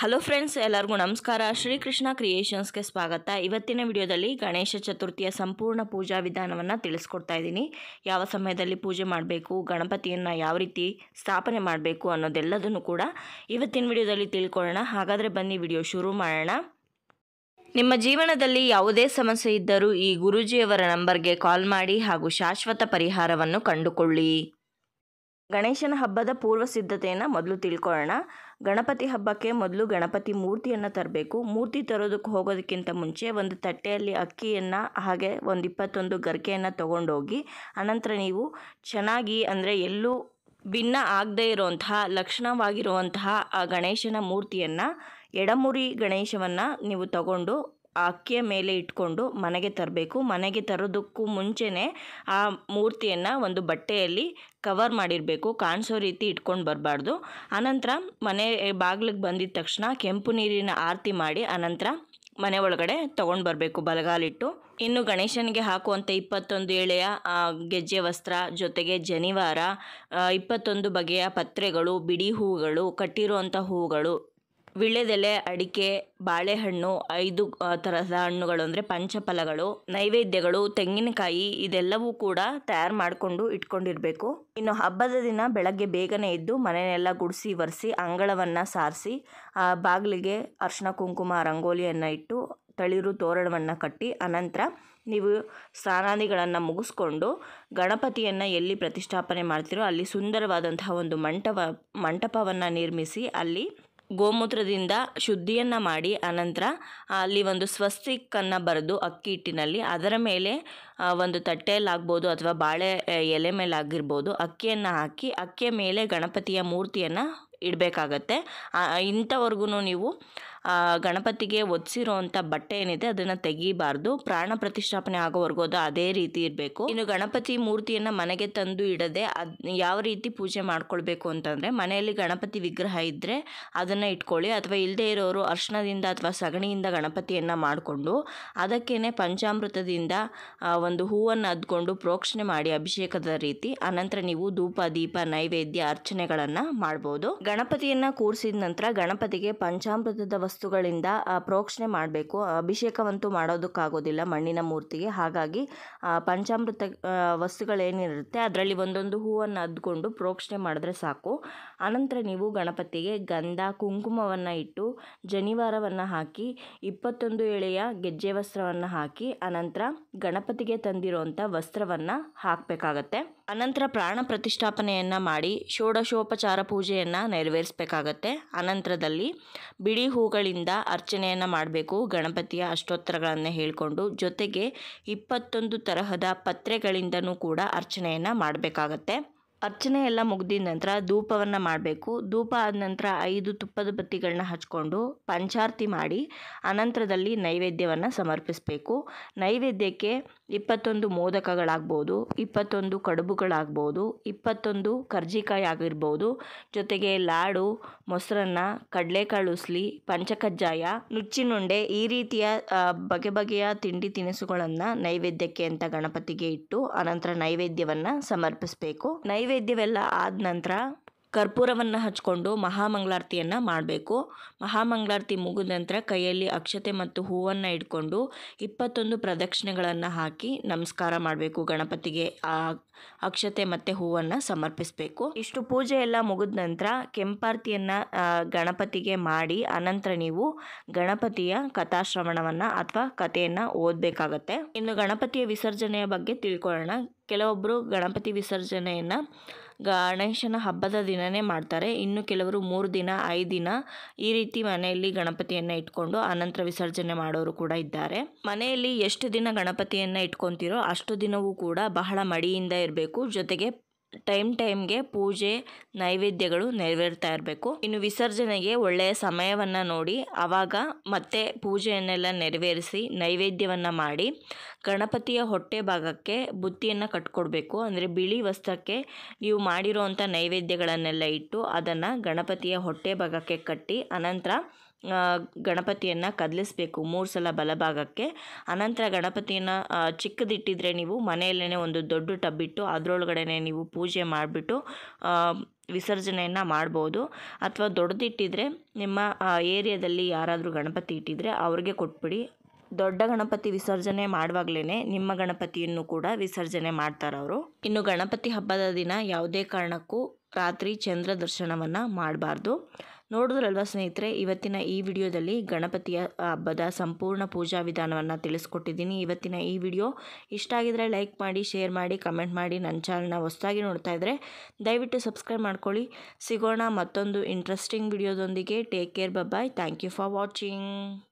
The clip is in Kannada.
ಹಲೋ ಫ್ರೆಂಡ್ಸ್ ಎಲ್ಲರಿಗೂ ನಮಸ್ಕಾರ ಶ್ರೀಕೃಷ್ಣ ಕ್ರಿಯೇಷನ್ಸ್ಗೆ ಸ್ವಾಗತ ಇವತ್ತಿನ ವಿಡಿಯೋದಲ್ಲಿ ಗಣೇಶ ಚತುರ್ಥಿಯ ಸಂಪೂರ್ಣ ಪೂಜಾ ವಿಧಾನವನ್ನು ತಿಳಿಸ್ಕೊಡ್ತಾ ಇದ್ದೀನಿ ಯಾವ ಸಮಯದಲ್ಲಿ ಪೂಜೆ ಮಾಡಬೇಕು ಗಣಪತಿಯನ್ನು ಯಾವ ರೀತಿ ಸ್ಥಾಪನೆ ಮಾಡಬೇಕು ಅನ್ನೋದೆಲ್ಲದನ್ನು ಕೂಡ ಇವತ್ತಿನ ವಿಡಿಯೋದಲ್ಲಿ ತಿಳ್ಕೊಳ್ಳೋಣ ಹಾಗಾದರೆ ಬನ್ನಿ ವಿಡಿಯೋ ಶುರು ಮಾಡೋಣ ನಿಮ್ಮ ಜೀವನದಲ್ಲಿ ಯಾವುದೇ ಸಮಸ್ಯೆ ಇದ್ದರೂ ಈ ಗುರೂಜಿಯವರ ನಂಬರ್ಗೆ ಕಾಲ್ ಮಾಡಿ ಹಾಗೂ ಶಾಶ್ವತ ಪರಿಹಾರವನ್ನು ಕಂಡುಕೊಳ್ಳಿ ಗಣೇಶನ ಹಬ್ಬದ ಪೂರ್ವ ಸಿದ್ಧತೆಯನ್ನು ಮೊದಲು ತಿಳ್ಕೊಳ್ಳೋಣ ಗಣಪತಿ ಹಬ್ಬಕ್ಕೆ ಮೊದಲು ಗಣಪತಿ ಮೂರ್ತಿಯನ್ನು ತರಬೇಕು ಮೂರ್ತಿ ತರೋದಕ್ಕೆ ಹೋಗೋದಕ್ಕಿಂತ ಮುಂಚೆ ಒಂದು ತಟ್ಟೆಯಲ್ಲಿ ಅಕ್ಕಿಯನ್ನು ಹಾಗೆ ಒಂದು ಇಪ್ಪತ್ತೊಂದು ಗರಿಕೆಯನ್ನು ತಗೊಂಡೋಗಿ ಅನಂತರ ನೀವು ಚೆನ್ನಾಗಿ ಅಂದರೆ ಎಲ್ಲೂ ಭಿನ್ನ ಆಗದೇ ಇರುವಂತಹ ಲಕ್ಷಣವಾಗಿರುವಂತಹ ಆ ಗಣೇಶನ ಮೂರ್ತಿಯನ್ನು ಎಡಮುರಿ ಗಣೇಶವನ್ನು ನೀವು ತಗೊಂಡು ಅಕ್ಕಿಯ ಮೇಲೆ ಇಟ್ಕೊಂಡು ಮನೆಗೆ ತರಬೇಕು ಮನೆಗೆ ತರೋದಕ್ಕೂ ಮುಂಚೆನೆ ಆ ಮೂರ್ತಿಯನ್ನು ಒಂದು ಬಟ್ಟೆಯಲ್ಲಿ ಕವರ್ ಮಾಡಿರಬೇಕು ಕಾಣಿಸೋ ರೀತಿ ಇಟ್ಕೊಂಡು ಬರಬಾರ್ದು ಆನಂತರ ಮನೆ ಬಾಗಿಲಿಗೆ ಬಂದಿದ ತಕ್ಷಣ ಕೆಂಪು ನೀರಿನ ಆರತಿ ಮಾಡಿ ಆನಂತರ ಮನೆ ಒಳಗಡೆ ತೊಗೊಂಡು ಬರಬೇಕು ಬಲಗಾಲಿಟ್ಟು ಇನ್ನು ಗಣೇಶನಿಗೆ ಹಾಕುವಂಥ ಇಪ್ಪತ್ತೊಂದು ಎಳೆಯ ಗೆಜ್ಜೆ ವಸ್ತ್ರ ಜೊತೆಗೆ ಜನಿವಾರ ಇಪ್ಪತ್ತೊಂದು ಬಗೆಯ ಪತ್ರೆಗಳು ಬಿಡಿ ಹೂವುಗಳು ಕಟ್ಟಿರುವಂಥ ಹೂವುಗಳು ವೀಳ್ಯದೆಲೆ ಅಡಿಕೆ ಬಾಳೆಹಣ್ಣು ಐದು ತರಹದ ಹಣ್ಣುಗಳು ಅಂದರೆ ಪಂಚಫಲಗಳು ನೈವೇದ್ಯಗಳು ತೆಂಗಿನಕಾಯಿ ಇದೆಲ್ಲವೂ ಕೂಡ ತಯಾರು ಮಾಡಿಕೊಂಡು ಇಟ್ಕೊಂಡಿರಬೇಕು ಇನ್ನು ಹಬ್ಬದ ದಿನ ಬೆಳಗ್ಗೆ ಬೇಗನೆ ಎದ್ದು ಮನೆಯನ್ನೆಲ್ಲ ಗುಡಿಸಿ ಒರೆಸಿ ಅಂಗಳವನ್ನು ಸಾರಿಸಿ ಆ ಬಾಗಿಲಿಗೆ ಅರ್ಶನ ಕುಂಕುಮ ರಂಗೋಲಿಯನ್ನು ಇಟ್ಟು ತಳಿರು ತೋರಣವನ್ನು ಕಟ್ಟಿ ಅನಂತರ ನೀವು ಸ್ನಾನಾದಿಗಳನ್ನು ಮುಗಿಸ್ಕೊಂಡು ಗಣಪತಿಯನ್ನು ಎಲ್ಲಿ ಪ್ರತಿಷ್ಠಾಪನೆ ಮಾಡ್ತೀರೋ ಅಲ್ಲಿ ಸುಂದರವಾದಂತಹ ಒಂದು ಮಂಟಪ ಮಂಟಪವನ್ನು ನಿರ್ಮಿಸಿ ಅಲ್ಲಿ ಗೋಮೂತ್ರದಿಂದ ಶುದ್ಧಿಯನ್ನು ಮಾಡಿ ಅನಂತರ ಅಲ್ಲಿ ಒಂದು ಸ್ವಸ್ತಿಕನ್ನು ಬರೆದು ಅಕ್ಕಿ ಹಿಟ್ಟಿನಲ್ಲಿ ಅದರ ಮೇಲೆ ಒಂದು ತಟ್ಟೆಯಲ್ಲಾಗ್ಬೋದು ಅಥವಾ ಬಾಳೆ ಎಲೆ ಮೇಲಾಗಿರ್ಬೋದು ಅಕ್ಕಿಯನ್ನು ಹಾಕಿ ಅಕ್ಕಿಯ ಮೇಲೆ ಗಣಪತಿಯ ಮೂರ್ತಿಯನ್ನು ಇಡಬೇಕಾಗತ್ತೆ ಇಂಥವರೆಗೂ ನೀವು ಗಣಪತಿಗೆ ಒದಿಸಿರೋ ಅಂತ ಬಟ್ಟೆ ಏನಿದೆ ಅದನ್ನ ತೆಗಿಬಾರ್ದು ಪ್ರಾಣ ಪ್ರತಿಷ್ಠಾಪನೆ ಆಗೋವರೆಗೂ ಅದು ಅದೇ ರೀತಿ ಇರಬೇಕು ಇನ್ನು ಗಣಪತಿ ಮೂರ್ತಿಯನ್ನ ಮನೆಗೆ ತಂದು ಇಡದೆ ಯಾವ ರೀತಿ ಪೂಜೆ ಮಾಡ್ಕೊಳ್ಬೇಕು ಅಂತಂದ್ರೆ ಮನೆಯಲ್ಲಿ ಗಣಪತಿ ವಿಗ್ರಹ ಇದ್ರೆ ಅದನ್ನ ಇಟ್ಕೊಳ್ಳಿ ಅಥವಾ ಇಲ್ಲದೆ ಇರೋರು ಅರ್ಶನದಿಂದ ಅಥವಾ ಸಗಣಿಯಿಂದ ಗಣಪತಿಯನ್ನ ಮಾಡಿಕೊಂಡು ಅದಕ್ಕೇನೆ ಪಂಚಾಮೃತದಿಂದ ಒಂದು ಹೂವನ್ನ ಅದ್ಕೊಂಡು ಪ್ರೋಕ್ಷಣೆ ಮಾಡಿ ಅಭಿಷೇಕದ ರೀತಿ ಅನಂತರ ನೀವು ಧೂಪ ದೀಪ ನೈವೇದ್ಯ ಅರ್ಚನೆಗಳನ್ನ ಮಾಡಬಹುದು ಗಣಪತಿಯನ್ನ ಕೂರಿಸಿದ ನಂತರ ಗಣಪತಿಗೆ ಪಂಚಾಮೃತದ ವಸ್ತುಗಳಿಂದ ಪ್ರೋಕ್ಷಣೆ ಮಾಡಬೇಕು ಅಭಿಷೇಕವಂತೂ ಮಾಡೋದಕ್ಕಾಗೋದಿಲ್ಲ ಮಣ್ಣಿನ ಮೂರ್ತಿಗೆ ಹಾಗಾಗಿ ಪಂಚಾಮೃತ ವಸ್ತುಗಳೇನಿರುತ್ತೆ ಅದರಲ್ಲಿ ಒಂದೊಂದು ಹೂವನ್ನು ಅದ್ಕೊಂಡು ಪ್ರೋಕ್ಷಣೆ ಮಾಡಿದ್ರೆ ಸಾಕು ಆನಂತರ ನೀವು ಗಣಪತಿಗೆ ಗಂಧ ಕುಂಕುಮವನ್ನು ಇಟ್ಟು ಜನಿವಾರವನ್ನು ಹಾಕಿ ಇಪ್ಪತ್ತೊಂದು ಎಳೆಯ ಗೆಜ್ಜೆ ವಸ್ತ್ರವನ್ನು ಹಾಕಿ ಅನಂತರ ಗಣಪತಿಗೆ ತಂದಿರುವಂಥ ವಸ್ತ್ರವನ್ನು ಹಾಕಬೇಕಾಗತ್ತೆ ಅನಂತರ ಪ್ರಾಣ ಪ್ರತಿಷ್ಠಾಪನೆಯನ್ನು ಮಾಡಿ ಷೋಡಶೋಪಚಾರ ಪೂಜೆಯನ್ನು ನೆರವೇರಿಸಬೇಕಾಗತ್ತೆ ಅನಂತರದಲ್ಲಿ ಬಿಡಿ ಹೂಗಳ ಹೂಗಳಿಂದ ಅರ್ಚನೆಯನ್ನು ಮಾಡಬೇಕು ಗಣಪತಿಯ ಅಷ್ಟೋತ್ತರಗಳನ್ನು ಹೇಳಿಕೊಂಡು ಜೊತೆಗೆ ಇಪ್ಪತ್ತೊಂದು ತರಹದ ಪತ್ರೆಗಳಿಂದನೂ ಕೂಡ ಅರ್ಚನೆಯನ್ನು ಮಾಡಬೇಕಾಗತ್ತೆ ಅರ್ಚನೆ ಎಲ್ಲ ಮುಗಿದ ನಂತರ ಧೂಪವನ್ನು ಮಾಡಬೇಕು ಧೂಪ ಆದ ನಂತರ ಐದು ತುಪ್ಪದ ಬತ್ತಿಗಳನ್ನ ಹಚ್ಕೊಂಡು ಪಂಚಾರ್ತಿ ಮಾಡಿ ಅನಂತರದಲ್ಲಿ ನೈವೇದ್ಯವನ್ನು ಸಮರ್ಪಿಸಬೇಕು ನೈವೇದ್ಯಕ್ಕೆ ಇಪ್ಪತ್ತೊಂದು ಮೋದಕಗಳಾಗ್ಬೋದು ಇಪ್ಪತ್ತೊಂದು ಕಡುಬುಗಳಾಗ್ಬೋದು ಇಪ್ಪತ್ತೊಂದು ಕರ್ಜಿಕಾಯಿ ಆಗಿರ್ಬೋದು ಜೊತೆಗೆ ಲಾಡು ಮೊಸರನ್ನ ಕಡಲೆಕಾಳು ಉಸ್ಲಿ ಪಂಚಕಜ್ಜಾಯ ನುಚ್ಚಿನುಂಡೆ ಈ ರೀತಿಯ ಬಗೆ ಬಗೆಯ ತಿಂಡಿ ತಿನಿಸುಗಳನ್ನು ನೈವೇದ್ಯಕ್ಕೆ ಅಂತ ಗಣಪತಿಗೆ ಇಟ್ಟು ಅನಂತರ ನೈವೇದ್ಯವನ್ನು ಸಮರ್ಪಿಸಬೇಕು ನೈ ನೈವೇದ್ಯವೆಲ್ಲ ಆದ ನಂತರ ಕರ್ಪೂರವನ್ನು ಹಚ್ಕೊಂಡು ಮಹಾಮಂಗಳಾರತಿಯನ್ನು ಮಾಡಬೇಕು ಮಹಾಮಂಗಳಾರತಿ ಮುಗಿದ ನಂತರ ಕೈಯಲ್ಲಿ ಅಕ್ಷತೆ ಮತ್ತು ಹೂವನ್ನು ಇಟ್ಕೊಂಡು ಇಪ್ಪತ್ತೊಂದು ಪ್ರದಕ್ಷಿಣೆಗಳನ್ನು ಹಾಕಿ ನಮಸ್ಕಾರ ಮಾಡಬೇಕು ಗಣಪತಿಗೆ ಆ ಅಕ್ಷತೆ ಮತ್ತು ಹೂವನ್ನು ಸಮರ್ಪಿಸಬೇಕು ಇಷ್ಟು ಪೂಜೆ ಎಲ್ಲ ಮುಗಿದ ನಂತರ ಕೆಂಪಾರತಿಯನ್ನು ಗಣಪತಿಗೆ ಮಾಡಿ ಅನಂತರ ನೀವು ಗಣಪತಿಯ ಕಥಾಶ್ರವಣವನ್ನು ಅಥವಾ ಕಥೆಯನ್ನು ಓದಬೇಕಾಗತ್ತೆ ಇನ್ನು ಗಣಪತಿಯ ವಿಸರ್ಜನೆಯ ಬಗ್ಗೆ ತಿಳ್ಕೊಳ್ಳೋಣ ಕೆಲವೊಬ್ಬರು ಗಣಪತಿ ವಿಸರ್ಜನೆಯನ್ನು ಗಣೇಶನ ಹಬ್ಬದ ದಿನವೇ ಮಾಡ್ತಾರೆ ಇನ್ನು ಕೆಲವರು ಮೂರು ದಿನ ಐದು ದಿನ ಈ ರೀತಿ ಮನೆಯಲ್ಲಿ ಗಣಪತಿಯನ್ನು ಇಟ್ಕೊಂಡು ಅನಂತರ ವಿಸರ್ಜನೆ ಮಾಡೋರು ಕೂಡ ಇದ್ದಾರೆ ಮನೆಯಲ್ಲಿ ಎಷ್ಟು ದಿನ ಗಣಪತಿಯನ್ನು ಇಟ್ಕೊತಿರೋ ಅಷ್ಟು ದಿನವೂ ಕೂಡ ಬಹಳ ಮಡಿಯಿಂದ ಇರಬೇಕು ಜೊತೆಗೆ ಟೈಮ್ ಟೈಮ್ಗೆ ಪೂಜೆ ನೈವೇದ್ಯಗಳು ನೆರವೇರ್ತಾ ಇರಬೇಕು ಇನ್ನು ವಿಸರ್ಜನೆಗೆ ಒಳ್ಳೆಯ ಸಮಯವನ್ನು ನೋಡಿ ಆವಾಗ ಮತ್ತೆ ಪೂಜೆಯನ್ನೆಲ್ಲ ನೆರವೇರಿಸಿ ನೈವೇದ್ಯವನ್ನು ಮಾಡಿ ಗಣಪತಿಯ ಹೊಟ್ಟೆ ಭಾಗಕ್ಕೆ ಬುತ್ತಿಯನ್ನು ಕಟ್ಕೊಡ್ಬೇಕು ಅಂದರೆ ಬಿಳಿ ವಸ್ತ್ರಕ್ಕೆ ನೀವು ಮಾಡಿರೋ ಅಂಥ ನೈವೇದ್ಯಗಳನ್ನೆಲ್ಲ ಇಟ್ಟು ಅದನ್ನು ಗಣಪತಿಯ ಹೊಟ್ಟೆ ಭಾಗಕ್ಕೆ ಕಟ್ಟಿ ಅನಂತರ ಗಣಪತಿಯನ್ನು ಕದಲಿಸ್ಬೇಕು ಮೂರು ಸಲ ಬಲಭಾಗಕ್ಕೆ ಅನಂತರ ಗಣಪತಿಯನ್ನು ಚಿಕ್ಕದಿಟ್ಟಿದ್ರೆ ನೀವು ಮನೆಯಲ್ಲೇ ಒಂದು ದೊಡ್ಡ ಟಬ್ಬಿಟ್ಟು ಅದರೊಳಗಡೆ ನೀವು ಪೂಜೆ ಮಾಡಿಬಿಟ್ಟು ವಿಸರ್ಜನೆಯನ್ನು ಮಾಡ್ಬೋದು ಅಥವಾ ದೊಡ್ಡದಿಟ್ಟಿದ್ರೆ ನಿಮ್ಮ ಏರಿಯಾದಲ್ಲಿ ಯಾರಾದರೂ ಗಣಪತಿ ಇಟ್ಟಿದ್ರೆ ಅವ್ರಿಗೆ ಕೊಟ್ಬಿಡಿ ದೊಡ್ಡ ಗಣಪತಿ ವಿಸರ್ಜನೆ ಮಾಡುವಾಗ್ಲೇ ನಿಮ್ಮ ಗಣಪತಿಯನ್ನು ಕೂಡ ವಿಸರ್ಜನೆ ಮಾಡ್ತಾರವರು ಇನ್ನು ಗಣಪತಿ ಹಬ್ಬದ ದಿನ ಯಾವುದೇ ಕಾರಣಕ್ಕೂ ರಾತ್ರಿ ಚಂದ್ರ ದರ್ಶನವನ್ನು ಮಾಡಬಾರ್ದು ನೋಡಿದ್ರಲ್ವ ಸ್ನೇಹಿತರೆ ಇವತ್ತಿನ ಈ ವಿಡಿಯೋದಲ್ಲಿ ಗಣಪತಿಯ ಹಬ್ಬದ ಸಂಪೂರ್ಣ ಪೂಜಾ ವಿಧಾನವನ್ನು ತಿಳಿಸ್ಕೊಟ್ಟಿದ್ದೀನಿ ಇವತ್ತಿನ ಈ ವಿಡಿಯೋ ಇಷ್ಟ ಆಗಿದರೆ ಲೈಕ್ ಮಾಡಿ ಶೇರ್ ಮಾಡಿ ಕಮೆಂಟ್ ಮಾಡಿ ನನ್ನ ಚಾನಲ್ನ ಹೊಸದಾಗಿ ನೋಡ್ತಾ ಇದ್ದರೆ ದಯವಿಟ್ಟು ಸಬ್ಸ್ಕ್ರೈಬ್ ಮಾಡ್ಕೊಳ್ಳಿ ಸಿಗೋಣ ಮತ್ತೊಂದು ಇಂಟ್ರೆಸ್ಟಿಂಗ್ ವಿಡಿಯೋದೊಂದಿಗೆ take care bye thank you for watching